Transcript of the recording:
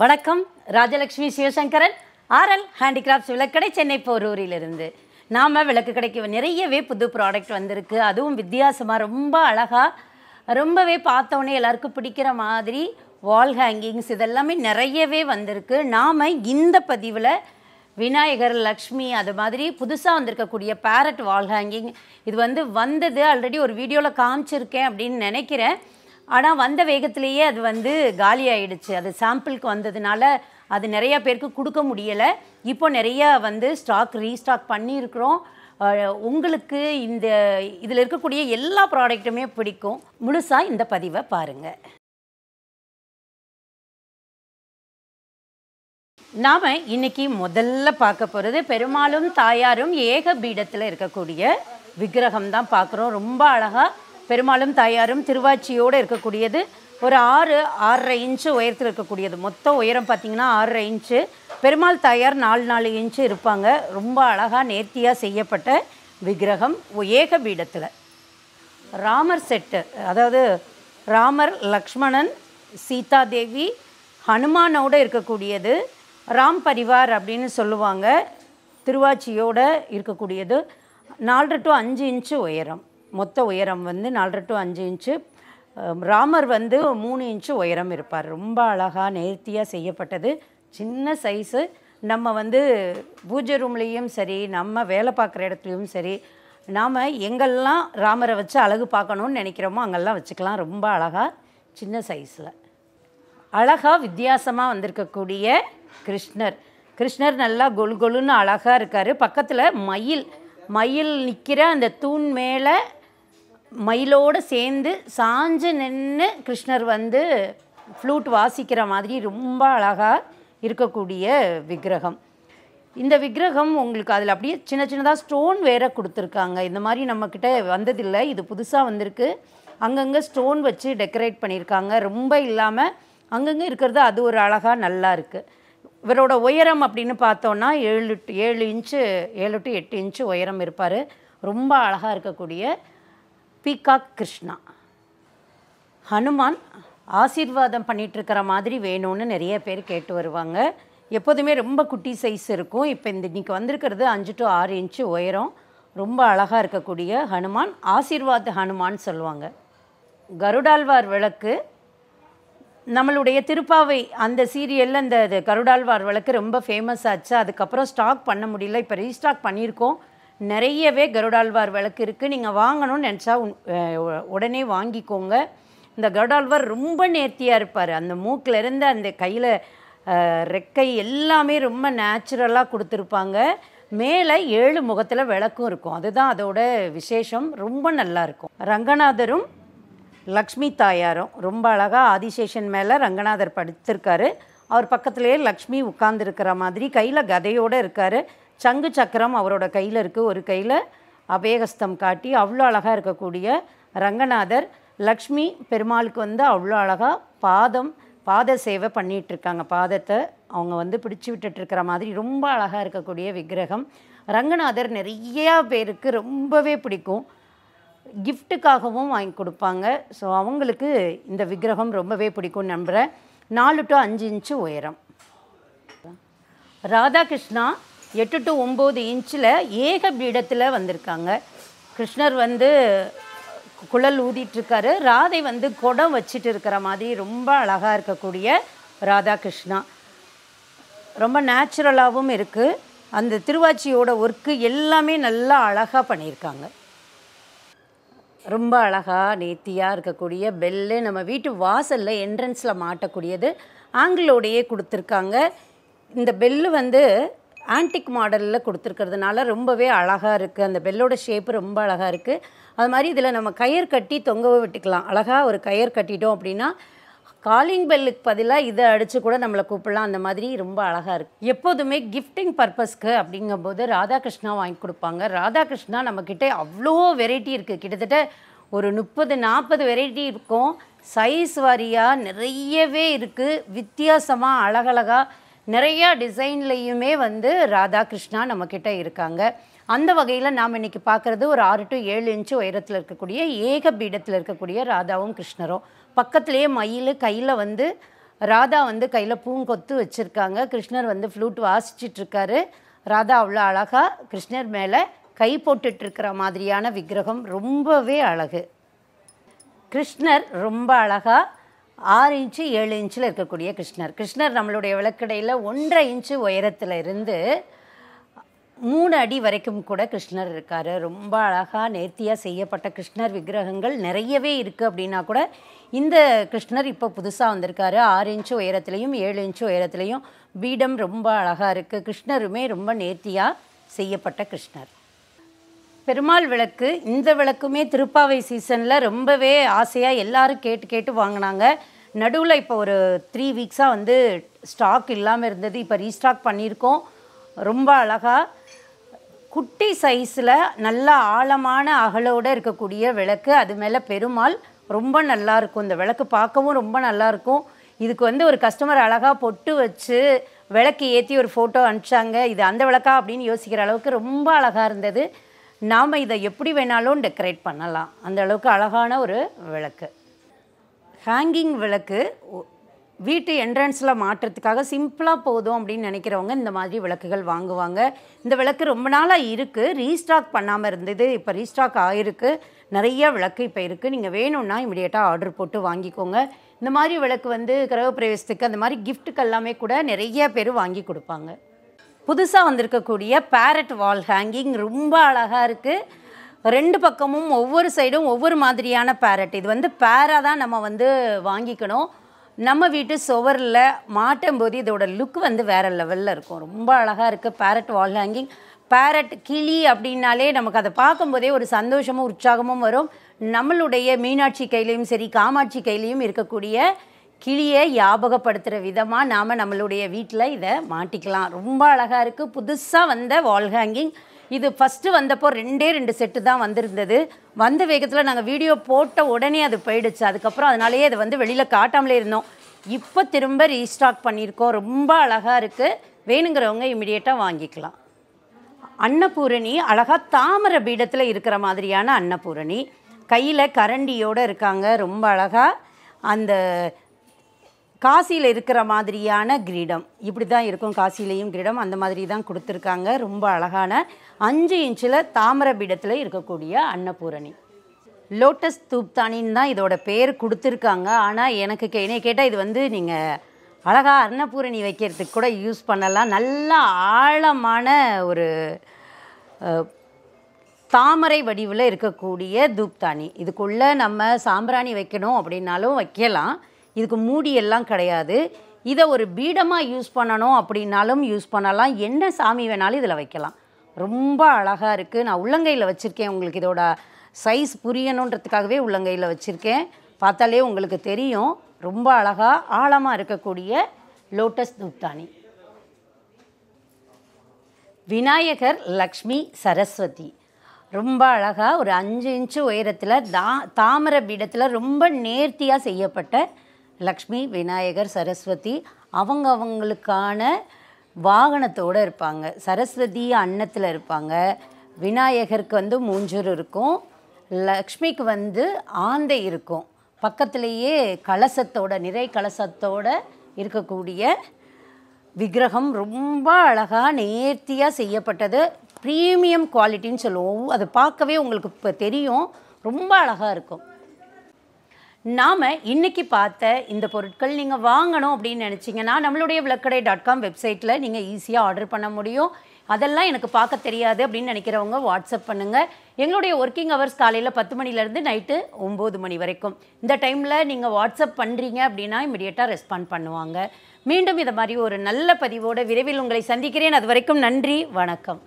வணக்கம் Rajalakshmi Sivasankaran R L handicrafts விளக்கடை சென்னை போரூரிலிருந்து நாம் விளக்கு கடைக்கு நிறையவே புது ப்ராடக்ட் வந்திருக்கு அதுவும் வித்தியாசமாக ரொம்ப அழகாக ரொம்பவே பார்த்தோன்னே எல்லாருக்கும் பிடிக்கிற மாதிரி வால் ஹேங்கிங்ஸ் இதெல்லாமே நிறையவே வந்திருக்கு நாம் இந்த பதிவில் விநாயகர் லக்ஷ்மி அது மாதிரி புதுசாக வந்திருக்கக்கூடிய பேரட் வால் ஹேங்கிங் இது வந்து வந்தது ஆல்ரெடி ஒரு வீடியோவில் காமிச்சிருக்கேன் அப்படின்னு நினைக்கிறேன் ஆனால் வந்த வேகத்திலேயே அது வந்து காலி ஆயிடுச்சு அது சாம்பிளுக்கு வந்ததுனால அது நிறையா பேருக்கு கொடுக்க முடியலை இப்போ நிறையா வந்து ஸ்டாக் ரீஸ்டாக் பண்ணியிருக்கிறோம் உங்களுக்கு இந்த இதில் இருக்கக்கூடிய எல்லா ப்ராடக்ட்டுமே பிடிக்கும் முழுசாக இந்த பதிவை பாருங்கள் நாம் இன்னைக்கு முதல்ல பார்க்க போகிறது பெருமாளும் தாயாரும் ஏக பீடத்தில் இருக்கக்கூடிய விக்கிரகம் தான் பார்க்குறோம் ரொம்ப அழகாக பெருமாளும் தாயாரும் திருவாச்சியோடு இருக்கக்கூடியது ஒரு ஆறு ஆறரை இன்ச்சு உயரத்தில் இருக்கக்கூடியது மொத்த உயரம் பார்த்திங்கன்னா ஆறரை இன்ச்சு பெருமாள் தாயார் நாலு நாலு இன்ச்சு இருப்பாங்க ரொம்ப அழகாக நேர்த்தியாக செய்யப்பட்ட விக்கிரகம் ஏக பீடத்தில் ராமர் செட்டு அதாவது ராமர் லக்ஷ்மணன் சீதா தேவி ஹனுமானோடு இருக்கக்கூடியது ராம் பரிவார் அப்படின்னு சொல்லுவாங்க திருவாச்சியோடு இருக்கக்கூடியது நாலு டு அஞ்சு இன்ச்சு உயரம் மொத்த உயரம் வந்து நாலரை டு அஞ்சு இன்ச்சு ராமர் வந்து மூணு இன்ச்சு உயரம் இருப்பார் ரொம்ப அழகாக நேர்த்தியாக செய்யப்பட்டது சின்ன சைஸு நம்ம வந்து பூஜை ரூம்லேயும் சரி நம்ம வேலை பார்க்குற இடத்துலையும் சரி நாம் எங்கெல்லாம் ராமரை வச்சு அழகு பார்க்கணுன்னு நினைக்கிறோமோ அங்கெல்லாம் வச்சுக்கலாம் ரொம்ப அழகாக சின்ன சைஸில் அழகாக வித்தியாசமாக வந்திருக்கக்கூடிய கிருஷ்ணர் கிருஷ்ணர் நல்லா கொலு கொலுன்னு அழகாக இருக்கார் பக்கத்தில் மயில் மயில் நிற்கிற அந்த தூண் மேலே மயிலோடு சேர்ந்து சாஞ்சு நின்று கிருஷ்ணர் வந்து ஃப்ளூட் வாசிக்கிற மாதிரி ரொம்ப அழகாக இருக்கக்கூடிய விக்கிரகம் இந்த விக்கிரகம் உங்களுக்கு அதில் அப்படியே சின்ன சின்னதாக ஸ்டோன் வேற கொடுத்துருக்காங்க இந்த மாதிரி நம்மக்கிட்ட வந்ததில்லை இது புதுசாக வந்திருக்கு அங்கங்கே ஸ்டோன் வச்சு டெக்கரேட் பண்ணியிருக்காங்க ரொம்ப இல்லாமல் அங்கங்கே இருக்கிறது அது ஒரு அழகாக நல்லா இருக்குது இவரோட உயரம் அப்படின்னு பார்த்தோன்னா ஏழு ஏழு இன்ச்சு ஏழு டு எட்டு இன்ச்சு உயரம் இருப்பார் ரொம்ப அழகாக இருக்கக்கூடிய பீகாக் கிருஷ்ணா ஹனுமான் ஆசீர்வாதம் பண்ணிகிட்ருக்கிற மாதிரி வேணும்னு நிறைய பேர் கேட்டு வருவாங்க எப்போதுமே ரொம்ப குட்டி சைஸ் இருக்கும் இப்போ இந்த இன்றைக்கி வந்திருக்கிறது அஞ்சு டு ஆறு இன்ச்சு உயரம் ரொம்ப அழகாக இருக்கக்கூடிய ஹனுமான் ஆசீர்வாத ஹனுமான் சொல்லுவாங்க கருடாழ்வார் விளக்கு நம்மளுடைய திருப்பாவை அந்த சீரியலில் இந்த கருடாழ்வார் விளக்கு ரொம்ப ஃபேமஸ் ஆச்சு அதுக்கப்புறம் ஸ்டாக் பண்ண முடியல இப்போ ரீஸ்டாக் பண்ணியிருக்கோம் நிறையவே கருடாழ்வார் விளக்கு இருக்குது நீங்கள் வாங்கணும்னு நினச்சா உடனே வாங்கிக்கோங்க இந்த கருடாழ்வார் ரொம்ப நேர்த்தியாக இருப்பார் அந்த மூக்கில் இருந்து அந்த கையில் ரெக்கை எல்லாமே ரொம்ப நேச்சுரலாக கொடுத்துருப்பாங்க மேலே ஏழு முகத்தில் விளக்கும் இருக்கும் அதுதான் அதோட விசேஷம் ரொம்ப நல்லாயிருக்கும் ரங்கநாதரும் லக்ஷ்மி தாயாரும் ரொம்ப அழகாக ஆதிசேஷன் மேலே ரங்கநாதர் படுத்திருக்காரு அவர் பக்கத்துலேயே லக்ஷ்மி உட்கார்ந்துருக்கிற மாதிரி கையில் கதையோடு இருக்கார் சங்கு சக்கரம் அவரோட கையில் இருக்குது ஒரு கையில் அபேகஸ்தம் காட்டி அவ்வளோ அழகாக இருக்கக்கூடிய ரங்கநாதர் லக்ஷ்மி பெருமாளுக்கு வந்து அவ்வளோ அழகாக பாதம் பாத சேவை பண்ணிகிட்ருக்காங்க பாதத்தை அவங்க வந்து பிடிச்சி விட்டுட்டுருக்கிற மாதிரி ரொம்ப அழகாக இருக்கக்கூடிய விக்கிரகம் ரங்கநாதர் நிறையா பேருக்கு ரொம்பவே பிடிக்கும் கிஃப்ட்டுக்காகவும் வாங்கி கொடுப்பாங்க ஸோ அவங்களுக்கு இந்த விக்கிரகம் ரொம்பவே பிடிக்கும் நம்புகிறேன் நாலு டு அஞ்சு இன்ச்சு உயரம் ராதாகிருஷ்ணா எட்டு டு ஒம்பது இன்ச்சில் ஏக பீடத்தில் வந்திருக்காங்க கிருஷ்ணர் வந்து குழல் ஊதிட்டுருக்காரு ராதை வந்து குடம் வச்சுட்டு இருக்கிற மாதிரி ரொம்ப அழகாக இருக்கக்கூடிய ராதா கிருஷ்ணா ரொம்ப நேச்சுரலாகவும் இருக்குது அந்த திருவாச்சியோட ஒர்க்கு எல்லாமே நல்லா அழகாக பண்ணியிருக்காங்க ரொம்ப அழகாக நேத்தியாக இருக்கக்கூடிய பெல்லு நம்ம வீட்டு வாசலில் என்ட்ரன்ஸில் மாட்டக்கூடியது ஆங்கிலோடையே கொடுத்துருக்காங்க இந்த பெல்லு வந்து ஆன்டிக் மாடலில் கொடுத்துருக்கிறதுனால ரொம்பவே அழகாக இருக்குது அந்த பெல்லோட ஷேப்பு ரொம்ப அழகாக இருக்குது அது மாதிரி இதில் நம்ம கயிறு கட்டி தொங்கவும் விட்டுக்கலாம் அழகாக ஒரு கயிறு கட்டிட்டோம் அப்படின்னா காலிங் பெல்லுக்கு பதிலாக இதை அடித்து கூட நம்மளை கூப்பிடலாம் அந்த மாதிரி ரொம்ப அழகாக இருக்குது எப்போதுமே கிஃப்டிங் பர்பஸ்க்கு அப்படிங்கும்போது ராதாகிருஷ்ணா வாங்கி கொடுப்பாங்க ராதாகிருஷ்ணா நம்மக்கிட்ட அவ்வளோ வெரைட்டி இருக்குது கிட்டத்தட்ட ஒரு முப்பது நாற்பது வெரைட்டி இருக்கும் சைஸ் வாரியாக நிறையவே இருக்குது வித்தியாசமாக அழகழகாக நிறையா டிசைன்லேயுமே வந்து ராதாகிருஷ்ணா நம்மக்கிட்ட இருக்காங்க அந்த வகையில் நாம் இன்றைக்கி பார்க்குறது ஒரு ஆறு டு ஏழு இன்ச்சு உயரத்தில் இருக்கக்கூடிய ஏக பீடத்தில் இருக்கக்கூடிய ராதாவும் கிருஷ்ணரும் பக்கத்துலேயே மயில் கையில் வந்து ராதா வந்து கையில் பூங்கொத்து வச்சுருக்காங்க கிருஷ்ணர் வந்து ஃப்ளூட் வாசிச்சிட்ருக்காரு ராதா அவ்வளோ அழகாக கிருஷ்ணர் மேலே கை போட்டுட்ருக்கிற மாதிரியான விக்கிரகம் ரொம்பவே அழகு கிருஷ்ணர் ரொம்ப அழகாக ஆறு இன்ச்சு ஏழு இன்ச்சில் இருக்கக்கூடிய கிருஷ்ணர் கிருஷ்ணர் நம்மளுடைய விளக்கடையில் ஒன்றரை இன்ச்சு உயரத்தில் இருந்து மூணு அடி வரைக்கும் கூட கிருஷ்ணர் இருக்கார் ரொம்ப அழகாக நேர்த்தியாக செய்யப்பட்ட கிருஷ்ணர் விக்கிரகங்கள் நிறையவே இருக்குது அப்படின்னா கூட இந்த கிருஷ்ணர் இப்போ புதுசாக வந்திருக்காரு ஆறு இன்ச்சு உயரத்துலேயும் ஏழு இன்ச்சு உயரத்துலேயும் பீடம் ரொம்ப அழகாக இருக்குது கிருஷ்ணருமே ரொம்ப நேர்த்தியாக செய்யப்பட்ட கிருஷ்ணர் பெருமாள் விளக்கு இந்த விளக்குமே திருப்பாவை சீசனில் ரொம்பவே ஆசையாக எல்லாரும் கேட்டு கேட்டு வாங்கினாங்க நடுவில் இப்போ ஒரு த்ரீ வீக்ஸாக வந்து ஸ்டாக் இல்லாமல் இருந்தது இப்போ ரீஸ்டாக் பண்ணியிருக்கோம் ரொம்ப அழகாக குட்டி சைஸில் நல்ல ஆழமான அகலோடு இருக்கக்கூடிய விளக்கு அது மேலே பெருமாள் ரொம்ப நல்லாயிருக்கும் இந்த விளக்கு பார்க்கவும் ரொம்ப நல்லாயிருக்கும் இதுக்கு வந்து ஒரு கஸ்டமர் அழகாக பொட்டு வச்சு விளக்கு ஏற்றி ஒரு ஃபோட்டோ அனுப்பிச்சாங்க இது அந்த விளக்கா அப்படின்னு யோசிக்கிற அளவுக்கு ரொம்ப அழகாக இருந்தது நாம் இதை எப்படி வேணாலும் டெக்கரேட் பண்ணலாம் அந்த அளவுக்கு அழகான ஒரு விளக்கு ஹேங்கிங் விளக்கு வீட்டு என்ட்ரன்ஸில் மாற்றுறதுக்காக சிம்பிளாக போதும் அப்படின்னு நினைக்கிறவங்க இந்த மாதிரி விளக்குகள் வாங்குவாங்க இந்த விளக்கு ரொம்ப நாளாக இருக்குது ரீஸ்டாக் பண்ணாமல் இருந்தது இப்போ ரீஸ்டாக் ஆகிருக்கு நிறைய விளக்கு இப்போ இருக்குது நீங்கள் வேணும்னா இமிடியேட்டாக ஆர்டர் போட்டு வாங்கிக்கோங்க இந்த மாதிரி விளக்கு வந்து கிரகப்பிரவேசத்துக்கு அந்த மாதிரி கிஃப்ட்டுக்கு எல்லாமே கூட நிறைய பேர் வாங்கி கொடுப்பாங்க புதுசாக வந்திருக்கக்கூடிய பேரட் வால் ஹேங்கிங் ரொம்ப அழகாக இருக்குது ரெண்டு பக்கமும் ஒவ்வொரு சைடும் ஒவ்வொரு மாதிரியான பேரட் இது வந்து பேராக தான் நம்ம வந்து வாங்கிக்கணும் நம்ம வீட்டு சுவரில் மாட்டும் போது இதோட லுக் வந்து வேறு லெவலில் இருக்கும் ரொம்ப அழகாக இருக்குது பேரட் வால் ஹேங்கிங் பேரட் கிளி அப்படின்னாலே நமக்கு அதை பார்க்கும்போதே ஒரு சந்தோஷமும் உற்சாகமும் வரும் நம்மளுடைய மீனாட்சி கையிலையும் சரி காமாட்சி கையிலையும் இருக்கக்கூடிய கிளியை ஞாபகப்படுத்துகிற விதமாக நாம் நம்மளுடைய வீட்டில் இதை மாட்டிக்கலாம் ரொம்ப அழகாக இருக்குது புதுசாக வந்த வால் ஹேங்கிங் இது ஃபஸ்ட்டு வந்தப்போ ரெண்டே ரெண்டு செட்டு தான் வந்திருந்தது வந்த வேகத்தில் நாங்கள் வீடியோ போட்ட உடனே அது போயிடுச்சு அதுக்கப்புறம் அதனாலேயே அது வந்து வெளியில் காட்டாமலே இருந்தோம் இப்போ திரும்ப ரீஸ்டாக் பண்ணியிருக்கோம் ரொம்ப அழகாக இருக்குது வேணுங்கிறவங்க இமிடியேட்டாக வாங்கிக்கலாம் அன்னபூரணி அழகாக தாமரை பீடத்தில் இருக்கிற மாதிரியான அன்னபூரணி கையில் கரண்டியோடு இருக்காங்க ரொம்ப அழகாக அந்த காசியில் இருக்கிற மாதிரியான கிரீடம் இப்படி தான் இருக்கும் காசிலேயும் கிரீடம் அந்த மாதிரி தான் கொடுத்துருக்காங்க ரொம்ப அழகான அஞ்சு இன்ச்சில் தாமர பீடத்தில் இருக்கக்கூடிய அன்னபூரணி லோட்டஸ் தூப்தானின்னு தான் இதோட பேர் கொடுத்துருக்காங்க ஆனால் எனக்கு கே என்னை கேட்டால் இது வந்து நீங்கள் அழகாக அன்னபூரணி வைக்கிறதுக்கு கூட யூஸ் பண்ணலாம் நல்ல ஆழமான ஒரு தாமரை வடிவில் இருக்கக்கூடிய தூப்தானி இதுக்குள்ளே நம்ம சாம்பிராணி வைக்கணும் அப்படின்னாலும் வைக்கலாம் இதுக்கு மூடி எல்லாம் கிடையாது இதை ஒரு பீடமாக யூஸ் பண்ணணும் அப்படின்னாலும் யூஸ் பண்ணலாம் என்ன சாமி வேணாலும் இதில் வைக்கலாம் ரொம்ப அழகாக இருக்குது நான் உள்ளங்கையில் வச்சுருக்கேன் உங்களுக்கு இதோட சைஸ் புரியணுன்றதுக்காகவே உள்ளங்கையில் வச்சுருக்கேன் பார்த்தாலே உங்களுக்கு தெரியும் ரொம்ப அழகாக ஆழமாக இருக்கக்கூடிய லோட்டஸ் தூப்தானி விநாயகர் லக்ஷ்மி சரஸ்வதி ரொம்ப அழகாக ஒரு அஞ்சு இன்ச்சு உயரத்தில் தா தாமரை பீடத்தில் ரொம்ப நேர்த்தியாக செய்யப்பட்ட லக்ஷ்மி விநாயகர் சரஸ்வதி அவங்க அவங்களுக்கான வாகனத்தோடு இருப்பாங்க சரஸ்வதி அன்னத்தில் இருப்பாங்க விநாயகருக்கு வந்து மூஞ்சூர் இருக்கும் லக்ஷ்மிக்கு வந்து ஆந்தை இருக்கும் பக்கத்திலேயே கலசத்தோட நிறை கலசத்தோட இருக்கக்கூடிய விக்கிரகம் ரொம்ப அழகாக நேர்த்தியாக செய்யப்பட்டது ப்ரீமியம் குவாலிட்டின்னு சொல்லுவோம் அது பார்க்கவே உங்களுக்கு இப்போ தெரியும் ரொம்ப அழகாக இருக்கும் நாம் இன்றைக்கி பார்த்த இந்த பொருட்கள் நீங்கள் வாங்கணும் அப்படின்னு நினச்சிங்கன்னா நம்மளுடைய விளக்கடை டாட் காம் வெப்சைட்டில் நீங்கள் ஈஸியாக ஆர்டர் பண்ண முடியும் அதெல்லாம் எனக்கு பார்க்க தெரியாது அப்படின்னு நினைக்கிறவங்க வாட்ஸ்அப் பண்ணுங்கள் எங்களுடைய ஒர்க்கிங் ஹவர்ஸ் காலையில் பத்து மணிலேருந்து நைட்டு ஒம்பது மணி வரைக்கும் இந்த டைமில் நீங்கள் வாட்ஸ்அப் பண்ணுறீங்க அப்படின்னா இமீடியட்டாக ரெஸ்பாண்ட் பண்ணுவாங்க மீண்டும் இதை மாதிரி ஒரு நல்ல பதிவோடு விரைவில் உங்களை சந்திக்கிறேன் அது வரைக்கும் நன்றி வணக்கம்